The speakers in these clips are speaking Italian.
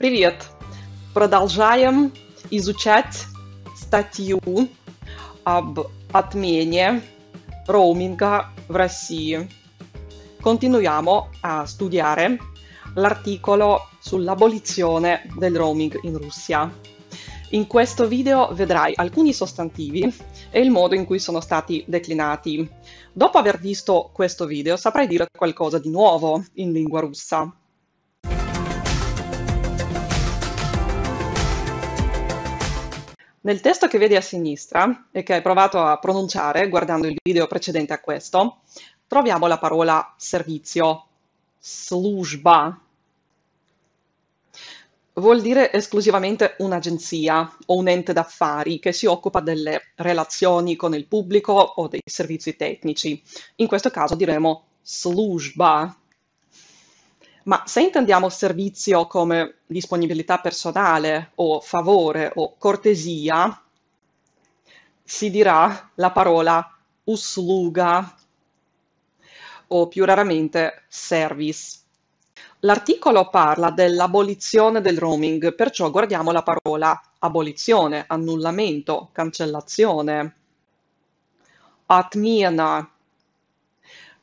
Привет! Продолжаем изучать статью об отмене роуминга в России. Continuiamo a studiare l'articolo sull'abolizione del roaming in Russia. In questo video vedrai alcuni sostantivi e il modo in cui sono stati declinati. Dopo aver visto questo video saprai dire qualcosa di nuovo in lingua russa. Nel testo che vedi a sinistra e che hai provato a pronunciare guardando il video precedente a questo, troviamo la parola servizio, slujba. Vuol dire esclusivamente un'agenzia o un ente d'affari che si occupa delle relazioni con il pubblico o dei servizi tecnici. In questo caso diremo slujba, ma se intendiamo servizio come disponibilità personale o favore o cortesia, si dirà la parola usluga o più raramente service. L'articolo parla dell'abolizione del roaming, perciò guardiamo la parola abolizione, annullamento, cancellazione. Atmiena.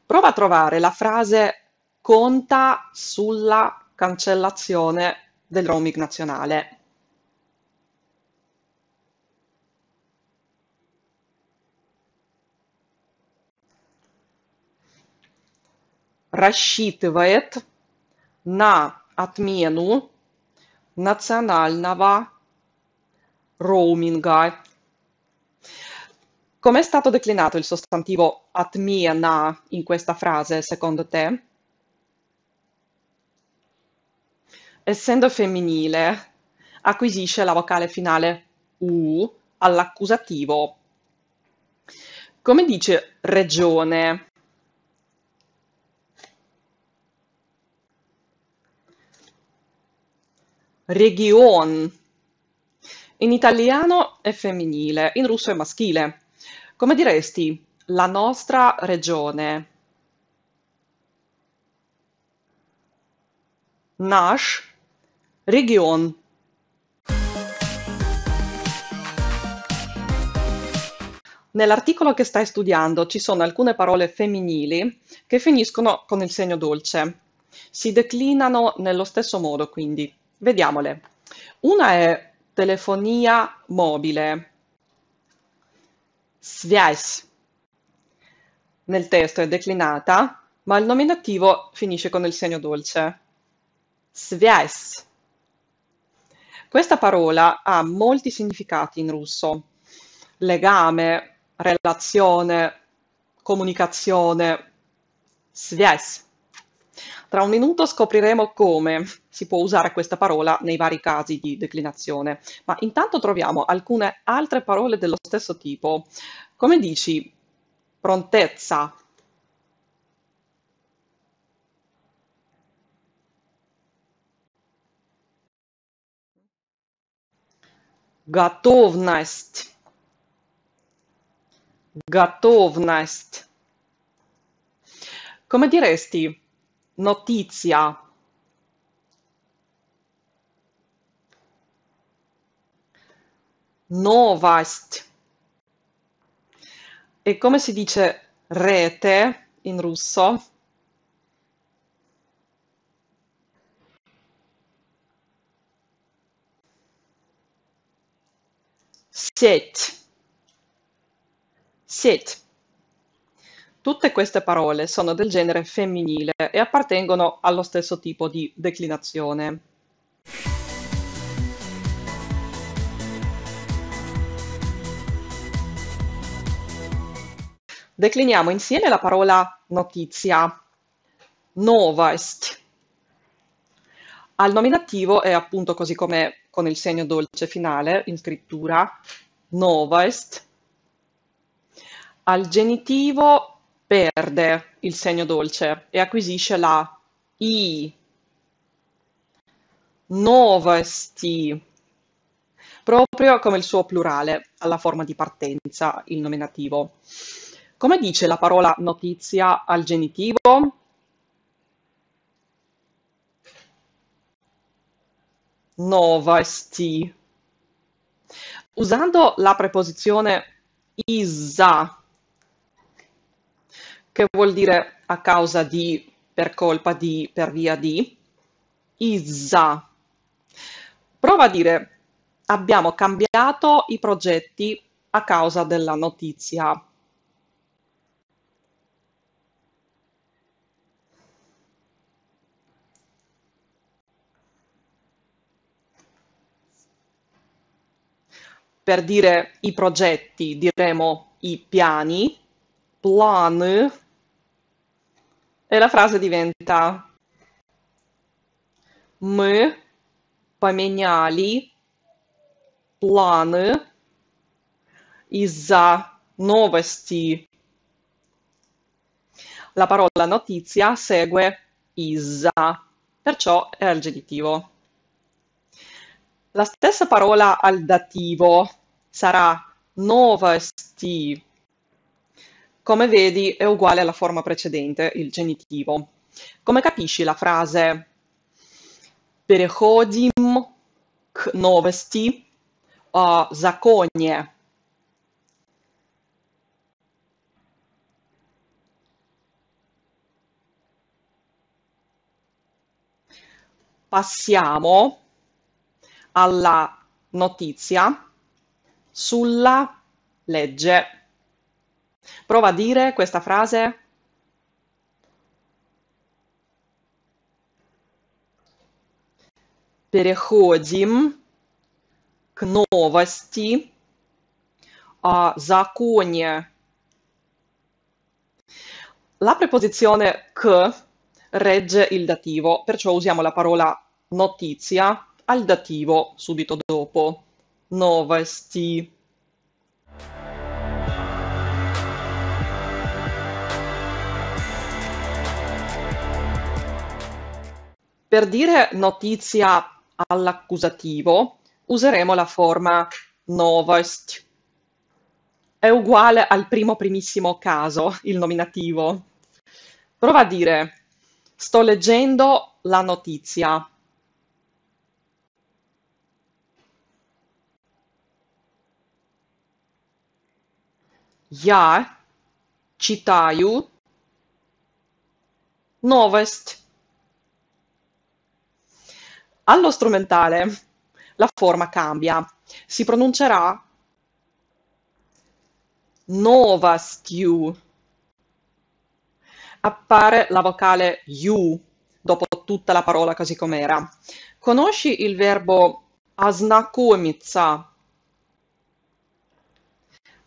Prova a trovare la frase conta sulla cancellazione del roaming nazionale. рассчитывает на отмену nazionale roaming. è stato declinato il sostantivo atmiana in questa frase, secondo te? Essendo femminile, acquisisce la vocale finale U all'accusativo. Come dice regione? Region. In italiano è femminile, in russo è maschile. Come diresti la nostra regione? Nash Region. Nell'articolo che stai studiando ci sono alcune parole femminili che finiscono con il segno dolce. Si declinano nello stesso modo, quindi. Vediamole. Una è telefonia mobile. Связь. Nel testo è declinata, ma il nominativo finisce con il segno dolce. Связь. Questa parola ha molti significati in russo. Legame, relazione, comunicazione, связь. Tra un minuto scopriremo come si può usare questa parola nei vari casi di declinazione, ma intanto troviamo alcune altre parole dello stesso tipo. Come dici prontezza, готовность готовность come diresti notizia новость e come si dice rete in russo sit, sit. Tutte queste parole sono del genere femminile e appartengono allo stesso tipo di declinazione. Decliniamo insieme la parola notizia. Novost. Al nominativo è appunto così come con il segno dolce finale in scrittura, novest. Al genitivo perde il segno dolce e acquisisce la i. Novesti, proprio come il suo plurale, alla forma di partenza, il nominativo. Come dice la parola notizia al genitivo? nova st. Usando la preposizione isa, che vuol dire a causa di, per colpa di, per via di, isa. Prova a dire abbiamo cambiato i progetti a causa della notizia per dire i progetti diremo i piani, plan, e la frase diventa мы поменяли plan из-за La parola notizia segue isa, perciò è al genitivo. La stessa parola al dativo sarà nova Come vedi è uguale alla forma precedente, il genitivo. Come capisci la frase переходим к новости о законе? Passiamo alla notizia sulla legge. Prova a dire questa frase. Переходим к новости о законе. La preposizione che regge il dativo, perciò usiamo la parola notizia al dativo subito dopo новости Per dire notizia all'accusativo useremo la forma novest. È uguale al primo primissimo caso, il nominativo. Prova a dire sto leggendo la notizia. Я читаю новость. Allo strumentale la forma cambia. Si pronuncerà novastiu. Appare la vocale you dopo tutta la parola così com'era. Conosci il verbo asnakumitsa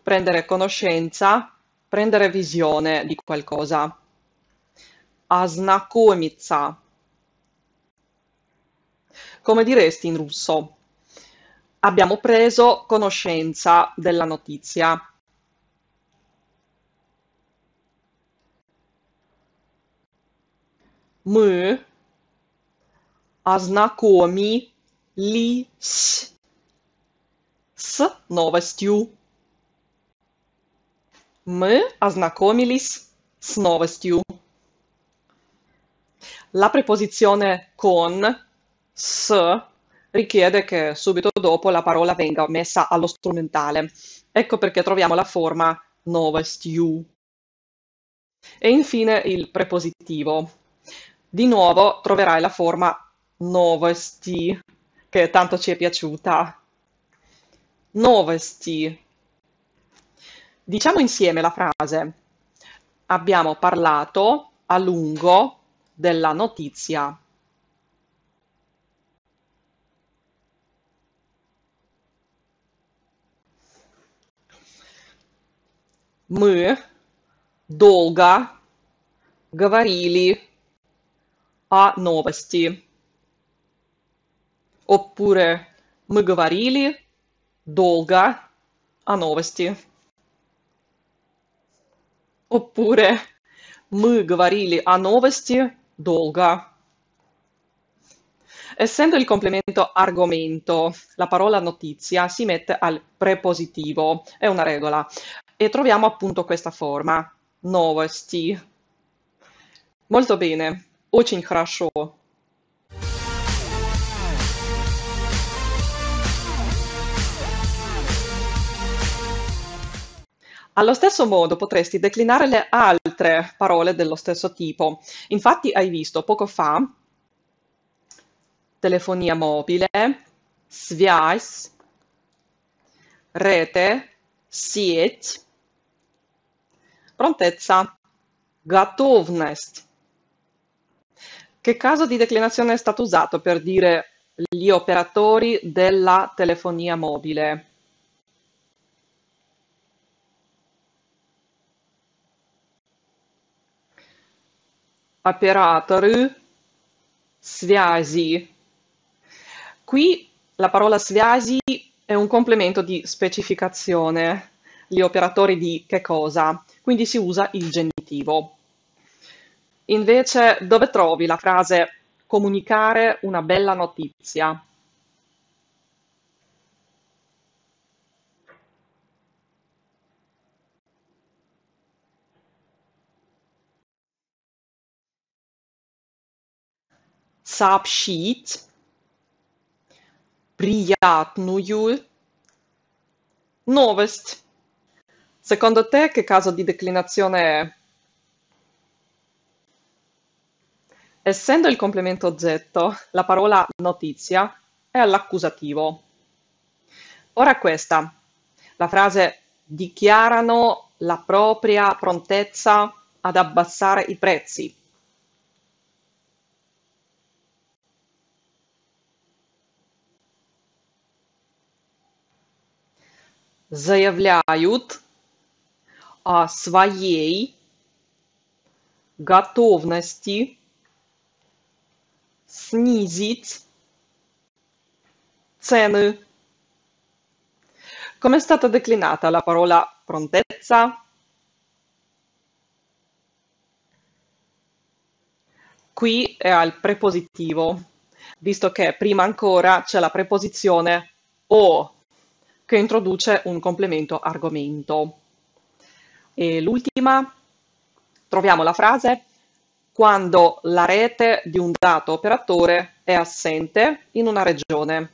prendere conoscenza, prendere visione di qualcosa. Ознакомиться. Come diresti in russo? Abbiamo preso conoscenza della notizia. Мы ознакомились с новостью. Мы ознакомились с новостью. La preposizione con, s, richiede che subito dopo la parola venga messa allo strumentale. Ecco perché troviamo la forma novestiu. E infine il prepositivo. Di nuovo troverai la forma novesti, che tanto ci è piaciuta. Novesti Diciamo insieme la frase. Abbiamo parlato a lungo della notizia. мы долго говорили о новости. Oppure мы говорили долго о новости. Oppure мы говорили о новости долго. Essendo il complemento argomento, la parola notizia si mette al prepositivo, è una regola, e troviamo appunto questa forma, новости. Molto bene, очень хорошо, Allo stesso modo potresti declinare le altre parole dello stesso tipo. Infatti hai visto poco fa telefonia mobile, связь, rete, сеть, prontezza, готовность. Che caso di declinazione è stato usato per dire gli operatori della telefonia mobile? operator, sviasi. Qui la parola sviasi è un complemento di specificazione, gli operatori di che cosa, quindi si usa il genitivo. Invece dove trovi la frase comunicare una bella notizia? сообщить приятную Novest. Secondo te che caso di declinazione è? Essendo il complemento oggetto, la parola notizia è all'accusativo. Ora questa, la frase dichiarano la propria prontezza ad abbassare i prezzi. заявляют о своей готовности снизить цены. Come è stata declinata la parola prontezza? Qui è al prepositivo, visto che prima ancora c'è la preposizione o che introduce un complemento argomento. E l'ultima, troviamo la frase quando la rete di un dato operatore è assente in una regione.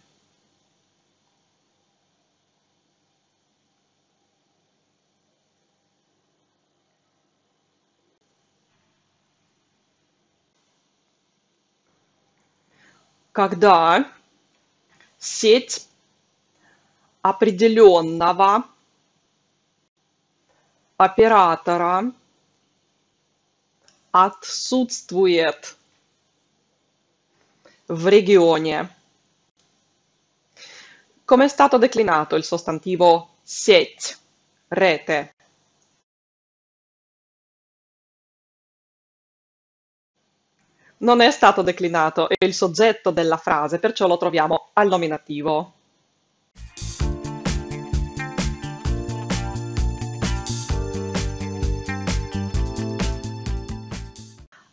Когда сеть определенного оператора отсутствует в регионе. Come è stato declinato il sostantivo set, rete? Non è stato declinato il soggetto della frase, perciò lo troviamo al nominativo.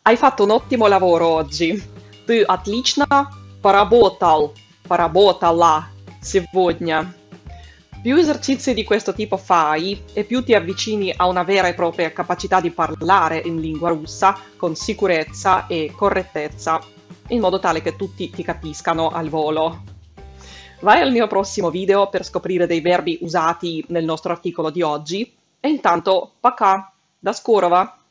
Hai fatto un ottimo lavoro oggi. Ты отлично поработал, поработала сегодня. Più esercizi di questo tipo fai e più ti avvicini a una vera e propria capacità di parlare in lingua russa con sicurezza e correttezza, in modo tale che tutti ti capiscano al volo. Vai al mio prossimo video per scoprire dei verbi usati nel nostro articolo di oggi e intanto, пока, до скорого!